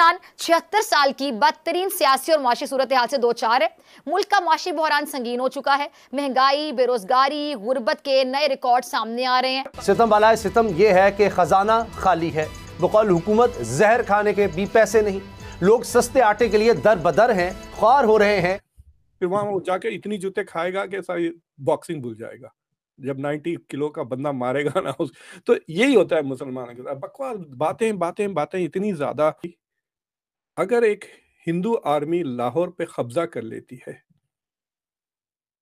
पाकिस्तान छिहत्तर साल की बदतरीन सियासी और माशी सूरत हाल से दो चार है मुल्क का माशी बहरान संगीन हो चुका है महंगाई बेरोजगारी गुर्बत के नए रिकॉर्ड सामने आ रहे हैं सितम वाला सितम ये है कि खजाना खाली है बकौल हुकूमत जहर खाने के भी पैसे नहीं लोग सस्ते आटे के लिए दर बदर हैं ख्वार हो रहे हैं फिर वहां वो जाके इतनी जूते खाएगा कि सारी बॉक्सिंग भूल जाएगा जब 90 किलो का बंदा मारेगा ना उस तो यही होता है मुसलमान के साथ बकवास बातें बातें बातें इतनी ज्यादा अगर एक हिंदू आर्मी लाहौर पे कब्जा कर लेती है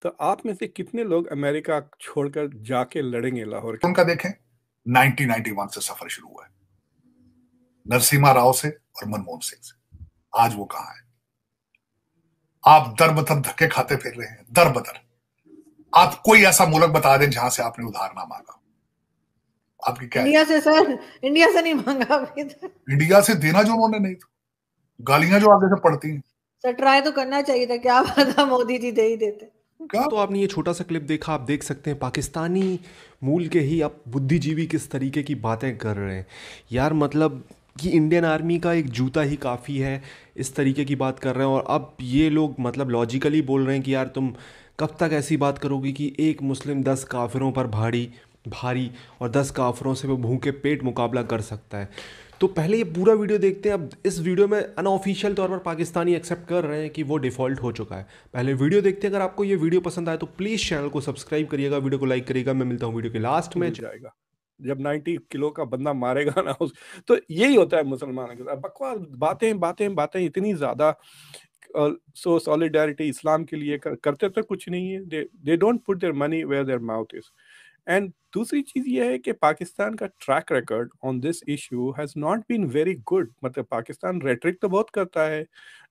तो आप में से कितने लोग अमेरिका छोड़कर जाके लड़ेंगे लाहौर के उनका देखें 1991 से सफर शुरू हुआ है नरसिम्हा राव से और मनमोहन सिंह से आज वो कहा है आप दर बदर धक्के खाते फिर रहे हैं दर बदर आप कोई ऐसा मुल्क बता दें जहां से आपने उधार ना मांगा आपकी क्या इंडिया से सर इंडिया से नहीं मांगा इंडिया से देना जो उन्होंने नहीं था गालियां जो आगे से पड़ती हैं सर ट्राई तो करना चाहिए था क्या पता मोदी जी दे ही देते क्या तो आपने ये छोटा सा क्लिप देखा आप देख सकते हैं पाकिस्तानी मूल के ही आप बुद्धिजीवी किस तरीके की बातें कर रहे हैं यार मतलब कि इंडियन आर्मी का एक जूता ही काफ़ी है इस तरीके की बात कर रहे हैं और अब ये लोग मतलब लॉजिकली बोल रहे हैं कि यार तुम कब तक ऐसी बात करोगी कि एक मुस्लिम दस काफिरों पर भारी भारी और दस काफरों से वो भूखे पेट मुकाबला कर सकता है तो पहले ये पूरा वीडियो देखते हैं अब इस वीडियो में अनऑफिशियल तौर पर पाकिस्तानी एक्सेप्ट कर रहे हैं कि वो डिफ़ॉल्ट हो चुका है पहले वीडियो देखते हैं अगर आपको ये वीडियो पसंद आए तो प्लीज़ चैनल को सब्सक्राइब करिएगा वीडियो को लाइक करिएगा मैं मिलता हूँ वीडियो के लास्ट में जाएगा जब नाइन्टी किलो का बंदा मारेगा ना उस तो यही होता है मुसलमान के साथ बकवास बातें बातें बातें इतनी ज़्यादा सो सॉलिडारिटी इस्लाम के लिए करते तो कुछ नहीं है they don't put their money where their mouth is and दूसरी चीज ये है कि पाकिस्तान का track record on this issue has not been very good मतलब पाकिस्तान रेटरिक तो बहुत करता है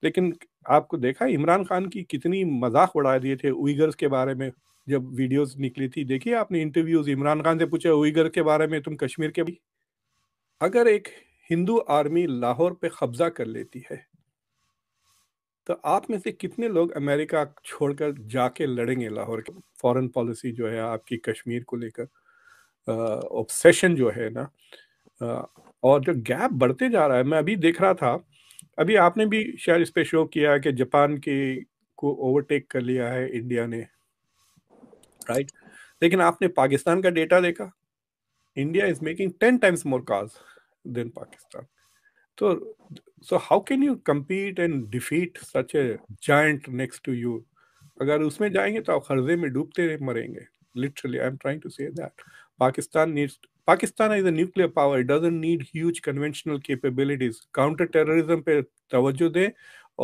लेकिन आपको देखा इमरान खान की कितनी मजाक उड़ा दिए थे उइगर्स के बारे में जब वीडियोस निकली थी देखिए आपने इंटरव्यूज इमरान खान से पूछा उइगर के बारे में तुम कश्मीर के भी अगर एक हिंदू आर्मी लाहौर पे कब्जा कर लेती है तो आप में से कितने लोग अमेरिका छोड़कर जाके लड़ेंगे लाहौर के फॉरेन पॉलिसी जो है आपकी कश्मीर को लेकर ऑब्सेशन जो है ना और जो गैप बढ़ते जा रहा है मैं अभी देख रहा था अभी आपने भी शायद इस पे शो किया कि जापान की को ओवरटेक कर लिया है इंडिया ने राइट लेकिन आपने पाकिस्तान का डेटा देखा India is making ten times more cars than Pakistan तो so how can you compete and defeat such a giant next to you अगर उसमें जाएंगे तो आप खर्जे में डूबते मरेंगे literally I am trying to say that Pakistan needs Pakistan is a nuclear power. It doesn't need huge conventional capabilities. Counter terrorism pe तवज्जो de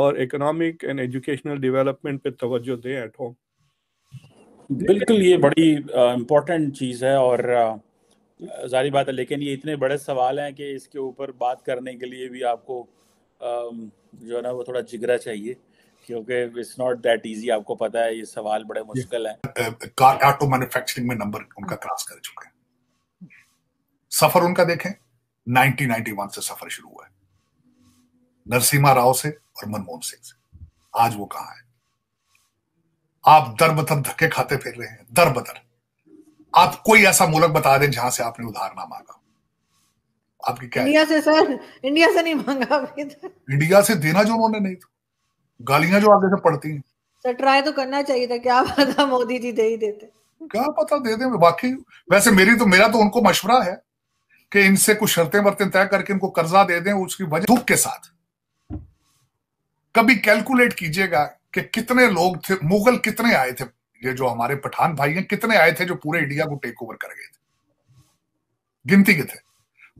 और economic and educational development pe तवज्जो de at home. बिल्कुल ये बड़ी important चीज़ है और जारी बात है लेकिन ये इतने बड़े सवाल हैं कि इसके ऊपर बात करने के लिए भी आपको जो है ना वो थोड़ा जिगरा चाहिए क्योंकि इट्स नॉट दैट इजी आपको पता है ये सवाल बड़े मुश्किल है कार ऑटो मैन्युफैक्चरिंग में नंबर उनका क्रॉस हाँ। कर चुके हैं सफर उनका देखें 1991 से सफर शुरू हुआ है नरसिम्हा राव से और मनमोहन सिंह से आज वो कहा है आप दर बदर धक्के खाते फिर रहे हैं दर बदर आप कोई ऐसा मुलक बता दें जहां से आपने उधार ना मांगा आपकी क्या इंडिया से सर इंडिया से नहीं मांगा इंडिया से देना जो उन्होंने नहीं था गालियां जो आगे से पड़ती हैं सर ट्राई तो करना चाहिए था क्या पता मोदी जी दे ही देते क्या पता दे दे बाकी वैसे मेरी तो मेरा तो उनको मशवरा है कि इनसे कुछ शर्तें वर्तें तय करके इनको कर्जा दे दें उसकी वजह दुख के साथ कभी कैलकुलेट कीजिएगा कि कितने लोग थे मुगल कितने आए थे ये जो हमारे पठान भाई हैं कितने आए थे जो पूरे इंडिया को टेक ओवर कर गए थे गिनती के थे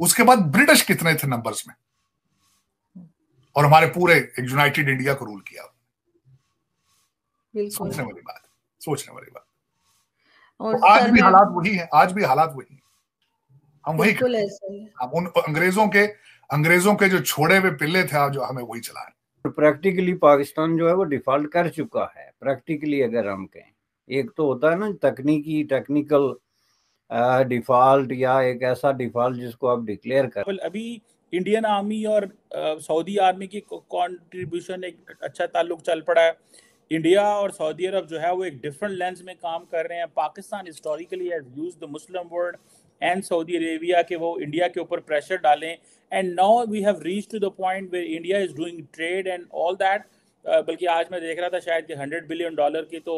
उसके बाद ब्रिटिश कितने थे नंबर्स में और हमारे पूरे एक यूनाइटेड इंडिया को रूल किया सोचने वाली बात सोचने वाली बात और तो आज भी हालात वही है आज भी हालात वही है हम वही हम उन अंग्रेजों के अंग्रेजों के जो छोड़े हुए पिल्ले थे जो हमें वही चला तो प्रैक्टिकली पाकिस्तान जो है वो डिफॉल्ट कर चुका है प्रैक्टिकली अगर हम कहें एक तो होता है ना तकनीकी टेक्निकल डिफॉल्ट या एक ऐसा डिफॉल्ट जिसको आप डिक्लेयर कर अभी इंडियन आर्मी और सऊदी आर्मी की कॉन्ट्रीब्यूशन एक अच्छा ताल्लुक चल पड़ा है इंडिया और सऊदी अरब जो है वो एक डिफरेंट लेंस में काम कर रहे हैं Pakistan historically has use the Muslim world and Saudi Arabia के वो इंडिया के ऊपर प्रेशर डालें and now we have reach to the point where India is doing trade and all that बल्कि आज मैं देख रहा था शायद कि हंड्रेड बिलियन डॉलर की तो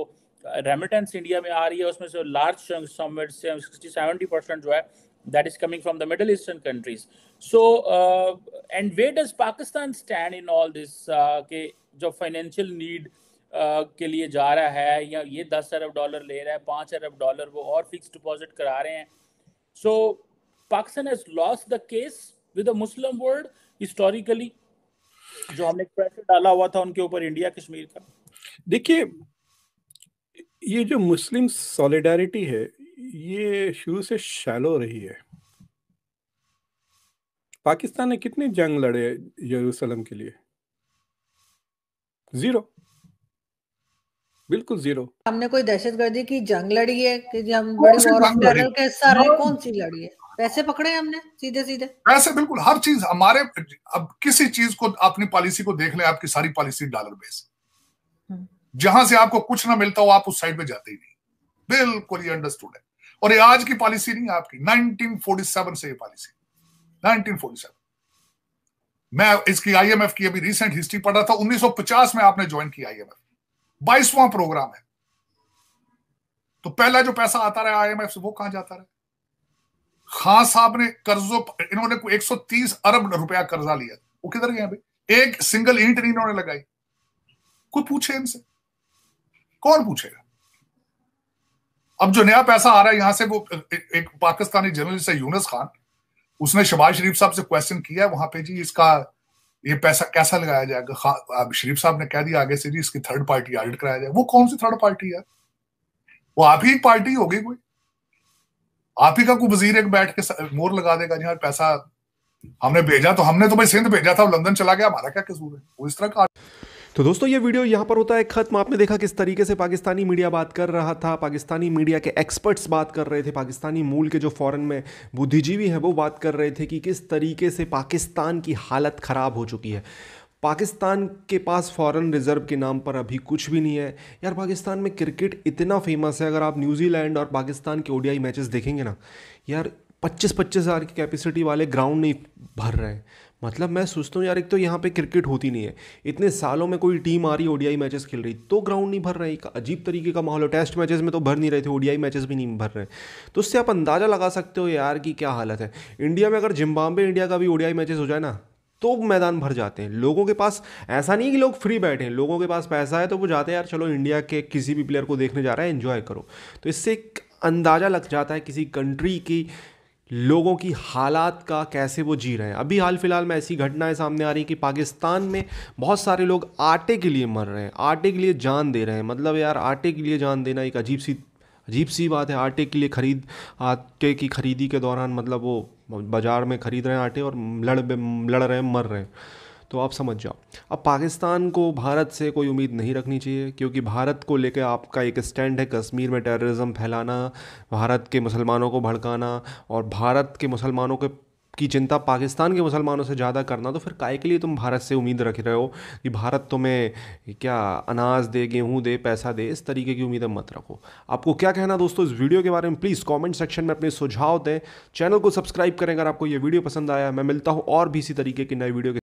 रेमिटेंस इंडिया में आ रही है उसमें से लार्ज समिट सेवेंटी परसेंट जो है that is coming from the Middle Eastern countries. So, uh, and where does Pakistan stand in all this? Uh, के जो फाइनेंशियल नीड uh, के लिए जा रहा है या ये दस अरब डॉलर ले रहा है पाँच अरब डॉलर वो और फिक्स डिपॉजिट करा रहे हैं so Pakistan has lost the case with Muslim world historically जो हमने प्रेशर डाला हुआ था उनके ऊपर इंडिया कश्मीर का देखिए ये जो मुस्लिम सॉलिडारिटी है ये शुरू से शैलो रही है पाकिस्तान ने कितनी जंग लड़े यरूशलेम के लिए जीरो बिल्कुल जीरो हमने कोई दहशतगर्दी की जंग लड़ी है कि हम बड़ी वॉर ऑफ टेरर के सारे कौन सी लड़ी है पैसे पकड़े हमने सीधे सीधे पैसे बिल्कुल हर चीज हमारे अब किसी चीज को अपनी पॉलिसी को देख ले आपकी सारी पॉलिसी डॉलर बेस जहां से आपको कुछ ना मिलता हो आप उस साइड में जाते ही नहीं बिल्कुल ये अंडरस्टूड है और ये आज की पॉलिसी नहीं आपकी 1947 से ये पॉलिसी 1947 मैं इसकी आईएमएफ की अभी रिसेंट हिस्ट्री पढ़ रहा था 1950 में आपने ज्वाइन किया आईएमएफ बाईसवां प्रोग्राम है तो पहला जो पैसा आता रहा आईएमएफ से वो कहां जाता रहा खान साहब ने कर्जों इन्होंने 130 अरब रुपया कर्जा लिया वो किधर गया अभी एक सिंगल ईंट नहीं इन्होंने लगाई कोई पूछे इनसे कौन पूछेगा अब जो नया पैसा आ रहा है यहां से वो एक पाकिस्तानी जर्नलिस्ट है यूनस खान उसने शबाज शरीफ साहब से क्वेश्चन किया वहां पे जी इसका ये पैसा कैसा लगाया जाएगा शरीफ साहब ने कह दिया आगे से जी इसकी थर्ड पार्टी ऑडिट कराया जाए वो कौन सी थर्ड पार्टी है वो आप ही पार्टी होगी कोई आप ही का कोई वजीर एक बैठ के मोर लगा देगा जी पैसा हमने भेजा तो हमने तो भाई सिंध भेजा था लंदन चला गया हमारा क्या कसूर है वो इस तरह का तो दोस्तों ये वीडियो यहाँ पर होता है खत्म आपने देखा किस तरीके से पाकिस्तानी मीडिया बात कर रहा था पाकिस्तानी मीडिया के एक्सपर्ट्स बात कर रहे थे पाकिस्तानी मूल के जो फॉरेन में बुद्धिजीवी हैं वो बात कर रहे थे कि किस तरीके से पाकिस्तान की हालत ख़राब हो चुकी है पाकिस्तान के पास फॉरेन रिजर्व के नाम पर अभी कुछ भी नहीं है यार पाकिस्तान में क्रिकेट इतना फेमस है अगर आप न्यूजीलैंड और पाकिस्तान के ओडीआई मैचेस देखेंगे ना यार पच्चीस पच्चीस हज़ार की कैपेसिटी वाले ग्राउंड नहीं भर रहे हैं मतलब मैं सोचता हूँ यार एक तो यहाँ पे क्रिकेट होती नहीं है इतने सालों में कोई टीम आ रही ओडीआई मैचेस खेल रही तो ग्राउंड नहीं भर रही एक अजीब तरीके का माहौल है टेस्ट मैचेस में तो भर नहीं रहे थे ओडीआई मैचेस भी नहीं भर रहे तो उससे आप अंदाज़ा लगा सकते हो यार कि क्या हालत है इंडिया में अगर जिम्बाब्वे इंडिया का भी ओडीआई मैचेस हो जाए ना तो मैदान भर जाते हैं लोगों के पास ऐसा नहीं कि लोग फ्री बैठे हैं लोगों के पास पैसा है तो वो जाते हैं यार चलो इंडिया के किसी भी प्लेयर को देखने जा रहा है एंजॉय करो तो इससे एक अंदाज़ा लग जाता है किसी कंट्री की लोगों की हालात का कैसे वो जी रहे हैं अभी हाल फिलहाल में ऐसी घटनाएं सामने आ रही हैं कि पाकिस्तान में बहुत सारे लोग आटे के लिए मर रहे हैं आटे के लिए जान दे रहे हैं मतलब यार आटे के लिए जान देना एक अजीब सी अजीब सी बात है आटे के लिए खरीद आटे की खरीदी के दौरान मतलब वो बाज़ार में ख़रीद रहे हैं आटे और लड़ लड़ रहे हैं मर रहे हैं तो आप समझ जाओ अब पाकिस्तान को भारत से कोई उम्मीद नहीं रखनी चाहिए क्योंकि भारत को लेकर आपका एक स्टैंड है कश्मीर में टेररिज्म फैलाना भारत के मुसलमानों को भड़काना और भारत के मुसलमानों के की चिंता पाकिस्तान के मुसलमानों से ज़्यादा करना तो फिर काय के लिए तुम भारत से उम्मीद रख रहे हो कि भारत तुम्हें क्या अनाज दे गेहूँ दे पैसा दे इस तरीके की उम्मीदें मत रखो आपको क्या कहना दोस्तों इस वीडियो के बारे में प्लीज़ कमेंट सेक्शन में अपने सुझाव दें चैनल को सब्सक्राइब करें अगर आपको ये वीडियो पसंद आया मैं मिलता हूँ और भी इसी तरीके की नए वीडियो के